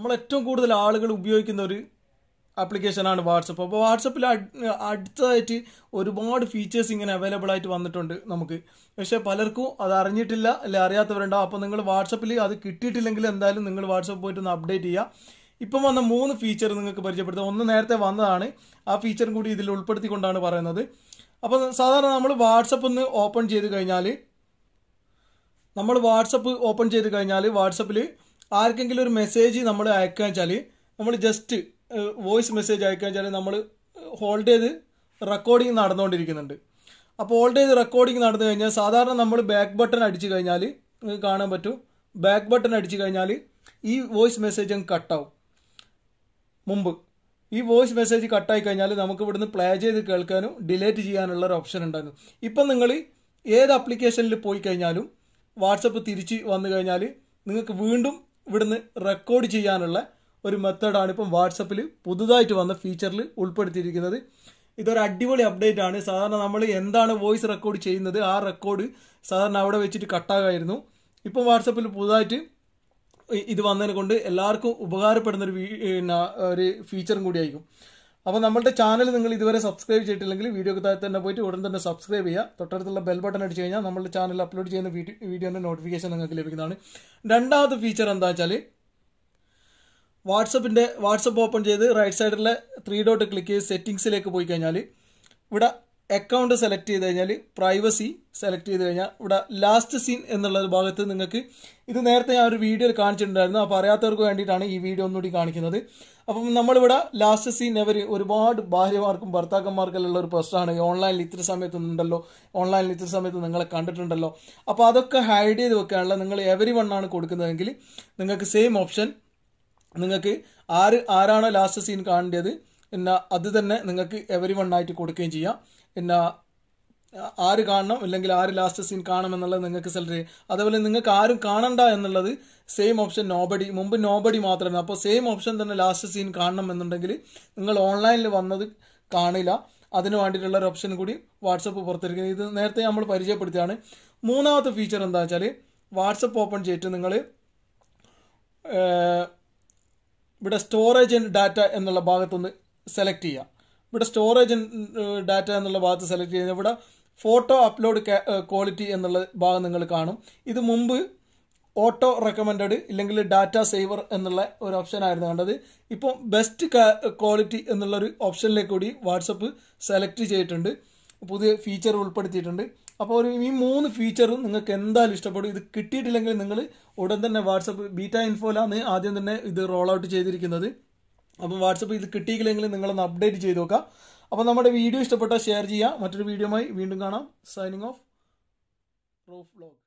നമ്മൾ ഏറ്റവും കൂടുതൽ ആളുകൾ ഉപയോഗിക്കുന്ന ഒരു ആപ്ലിക്കേഷനാണ് വാട്സപ്പ് അപ്പോൾ വാട്സപ്പിൽ അടുത്തതായിട്ട് ഒരുപാട് ഫീച്ചേഴ്സ് ഇങ്ങനെ അവൈലബിൾ ആയിട്ട് വന്നിട്ടുണ്ട് നമുക്ക് പക്ഷേ പലർക്കും അത് അറിഞ്ഞിട്ടില്ല അല്ലെ അറിയാത്തവരുണ്ടാവും അപ്പോൾ നിങ്ങൾ വാട്സപ്പിൽ അത് കിട്ടിയിട്ടില്ലെങ്കിൽ എന്തായാലും നിങ്ങൾ വാട്സപ്പ് പോയിട്ട് ഒന്ന് അപ്ഡേറ്റ് ചെയ്യുക ഇപ്പം വന്ന മൂന്ന് ഫീച്ചർ നിങ്ങൾക്ക് പരിചയപ്പെടുത്തുക ഒന്ന് നേരത്തെ വന്നതാണ് ആ ഫീച്ചറും കൂടി ഇതിൽ ഉൾപ്പെടുത്തിക്കൊണ്ടാണ് പറയുന്നത് അപ്പോൾ സാധാരണ നമ്മൾ വാട്സപ്പ് ഒന്ന് ഓപ്പൺ ചെയ്ത് കഴിഞ്ഞാൽ നമ്മൾ വാട്സപ്പ് ഓപ്പൺ ചെയ്ത് കഴിഞ്ഞാൽ വാട്സപ്പിൽ ആർക്കെങ്കിലും ഒരു മെസ്സേജ് നമ്മൾ അയക്കുക വെച്ചാൽ നമ്മൾ ജസ്റ്റ് വോയിസ് മെസ്സേജ് അയക്കുക വെച്ചാൽ നമ്മൾ ഹോൾഡ് ചെയ്ത് റെക്കോർഡിങ് നടന്നുകൊണ്ടിരിക്കുന്നുണ്ട് അപ്പോൾ ഹോൾഡ് ചെയ്ത് റെക്കോർഡിങ് നടന്നു കഴിഞ്ഞാൽ സാധാരണ നമ്മൾ ബാക്ക് ബട്ടൺ അടിച്ചു കഴിഞ്ഞാൽ നിങ്ങൾക്ക് കാണാൻ പറ്റും ബാക്ക് ബട്ടൺ അടിച്ചു കഴിഞ്ഞാൽ ഈ വോയിസ് മെസ്സേജ് അങ്ങ് കട്ടാവും മുമ്പ് ഈ വോയിസ് മെസ്സേജ് കട്ടായി കഴിഞ്ഞാൽ നമുക്ക് ഇവിടുന്ന് പ്ലേ ചെയ്ത് കേൾക്കാനും ഡിലേറ്റ് ചെയ്യാനുള്ള ഒരു ഓപ്ഷൻ ഉണ്ടായിരുന്നു ഇപ്പം നിങ്ങൾ ഏത് ആപ്ലിക്കേഷനിൽ പോയി കഴിഞ്ഞാലും വാട്സപ്പ് തിരിച്ച് വന്നു കഴിഞ്ഞാൽ നിങ്ങൾക്ക് വീണ്ടും ഇവിടുന്ന് റെക്കോർഡ് ചെയ്യാനുള്ള ഒരു മെത്തേഡാണ് ഇപ്പം വാട്സപ്പിൽ പുതുതായിട്ട് വന്ന ഫീച്ചറിൽ ഉൾപ്പെടുത്തിയിരിക്കുന്നത് ഇതൊരു അടിപൊളി അപ്ഡേറ്റ് ആണ് സാധാരണ നമ്മൾ എന്താണ് വോയിസ് റെക്കോർഡ് ചെയ്യുന്നത് ആ റെക്കോർഡ് സാധാരണ അവിടെ വെച്ചിട്ട് കട്ടാകായിരുന്നു ഇപ്പം വാട്സപ്പിൽ പുതുതായിട്ട് ഇത് വന്നതിനെ കൊണ്ട് എല്ലാവർക്കും ഉപകാരപ്പെടുന്ന ഒരു ഒരു ഫീച്ചറും കൂടിയായിരിക്കും അപ്പോൾ നമ്മുടെ ചാനൽ നിങ്ങൾ ഇതുവരെ സബ്സ്ക്രൈബ് ചെയ്തിട്ടില്ലെങ്കിൽ വീഡിയോക്ക് താഴെ തന്നെ പോയിട്ട് ഉടൻ തന്നെ സബ്സ്ക്രൈബ് ചെയ്യുക തൊട്ടടുത്തുള്ള ബെൽ ബട്ടൺ അടിച്ചു കഴിഞ്ഞാൽ നമ്മളുടെ ചാനൽ അപ്ലോഡ് ചെയ്യുന്ന വീഡിയോന്റെ നോട്ടിഫിക്കേഷൻ നിങ്ങൾക്ക് ലഭിക്കുന്നതാണ് രണ്ടാമത്തെ ഫീച്ചർ എന്താ വെച്ചാൽ വാട്സപ്പിൻ്റെ വാട്സപ്പ് ഓപ്പൺ ചെയ്ത് റൈറ്റ് സൈഡിലെ ത്രീ ഡോട്ട് ക്ലിക്ക് ചെയ്ത് സെറ്റിങ്സിലേക്ക് പോയി കഴിഞ്ഞാൽ ഇവിടെ അക്കൗണ്ട് സെലക്ട് ചെയ്ത് കഴിഞ്ഞാൽ പ്രൈവസി സെലക്ട് ചെയ്ത് കഴിഞ്ഞാൽ ഇവിടെ ലാസ്റ്റ് സീൻ എന്നുള്ള ഭാഗത്ത് നിങ്ങൾക്ക് ഇത് നേരത്തെ ഞാൻ ഒരു വീഡിയോയിൽ കാണിച്ചിട്ടുണ്ടായിരുന്നു അപ്പോൾ അറിയാത്തവർക്ക് വേണ്ടിയിട്ടാണ് ഈ വീഡിയോ ഒന്നുകൂടി കാണിക്കുന്നത് അപ്പം നമ്മളിവിടെ ലാസ്റ്റ് സീൻ അവർ ഒരുപാട് ഭാര്യമാർക്കും ഉള്ള ഒരു പ്രശ്നമാണ് ഓൺലൈനിൽ ഇത്ര സമയത്ത് ഉണ്ടല്ലോ ഓൺലൈനിൽ ഇത്ര സമയത്ത് നിങ്ങളെ കണ്ടിട്ടുണ്ടല്ലോ അപ്പോൾ അതൊക്കെ ഹൈഡ് ചെയ്ത് വെക്കാനുള്ള നിങ്ങൾ എവരി വണ്ണാണ് ആണ് കൊടുക്കുന്നതെങ്കിൽ നിങ്ങൾക്ക് സെയിം ഓപ്ഷൻ നിങ്ങൾക്ക് ആര് ആരാണോ ലാസ്റ്റ് സീൻ കാണേണ്ടത് പിന്നെ അത് തന്നെ നിങ്ങൾക്ക് എവറി വൺ ആയിട്ട് കൊടുക്കുകയും ചെയ്യാം പിന്നെ ആര് കാണണം അല്ലെങ്കിൽ ആര് ലാസ്റ്റ് സീൻ കാണണം എന്നുള്ളത് നിങ്ങൾക്ക് സെലക്ട് ചെയ്യാം അതേപോലെ നിങ്ങൾക്ക് ആരും കാണണ്ട എന്നുള്ളത് സെയിം ഓപ്ഷൻ നോബഡി മുമ്പ് നോബഡി മാത്രമായിരുന്നു അപ്പോൾ സെയിം ഓപ്ഷൻ തന്നെ ലാസ്റ്റ് സീൻ കാണണം എന്നുണ്ടെങ്കിൽ നിങ്ങൾ ഓൺലൈനിൽ വന്നത് കാണില്ല അതിന് വേണ്ടിയിട്ടുള്ള ഒരു ഓപ്ഷൻ കൂടി വാട്സപ്പ് പുറത്തിരിക്കുന്നത് ഇത് നേരത്തെ നമ്മൾ പരിചയപ്പെടുത്തിയാണ് മൂന്നാമത്തെ ഫീച്ചർ എന്താ വെച്ചാൽ വാട്സപ്പ് ഓപ്പൺ ചെയ്തിട്ട് നിങ്ങൾ ഇവിടെ സ്റ്റോറേജ് ആൻഡ് ഡാറ്റ എന്നുള്ള ഭാഗത്തുനിന്ന് സെലക്ട് ചെയ്യാം ഇവിടെ സ്റ്റോറേജ് ഡാറ്റ എന്നുള്ള ഭാഗത്ത് സെലക്ട് ചെയ്യുന്നത് ഇവിടെ ഫോട്ടോ അപ്ലോഡ് ക്വാളിറ്റി എന്നുള്ള ഭാഗം നിങ്ങൾ കാണും ഇത് മുമ്പ് ഓട്ടോ റെക്കമെൻഡഡ് ഇല്ലെങ്കിൽ ഡാറ്റ സേവർ എന്നുള്ള ഒരു ഓപ്ഷൻ ആയിരുന്നു കണ്ടത് ഇപ്പോൾ ബെസ്റ്റ് ക്വാളിറ്റി എന്നുള്ളൊരു ഓപ്ഷനിലേക്ക് കൂടി വാട്സപ്പ് സെലക്ട് ചെയ്തിട്ടുണ്ട് പുതിയ ഫീച്ചർ ഉൾപ്പെടുത്തിയിട്ടുണ്ട് അപ്പോൾ ഒരു ഈ മൂന്ന് ഫീച്ചറും നിങ്ങൾക്ക് എന്തായാലും ഇഷ്ടപ്പെടും ഇത് കിട്ടിയിട്ടില്ലെങ്കിൽ നിങ്ങൾ ഉടൻ തന്നെ വാട്സപ്പ് ബീറ്റ ഇൻഫോയിലാണ് ആദ്യം തന്നെ ഇത് റോൾ ഔട്ട് ചെയ്തിരിക്കുന്നത് അപ്പം വാട്സപ്പ് ഇത് കിട്ടിയില്ലെങ്കിൽ നിങ്ങളൊന്ന് അപ്ഡേറ്റ് ചെയ്ത് നോക്കാം അപ്പോൾ നമ്മുടെ വീഡിയോ ഇഷ്ടപ്പെട്ടാൽ ഷെയർ ചെയ്യാം മറ്റൊരു വീഡിയോയുമായി വീണ്ടും കാണാം സൈനിങ് ഓഫ് പ്രൂഫ് ബ്ലോഗ്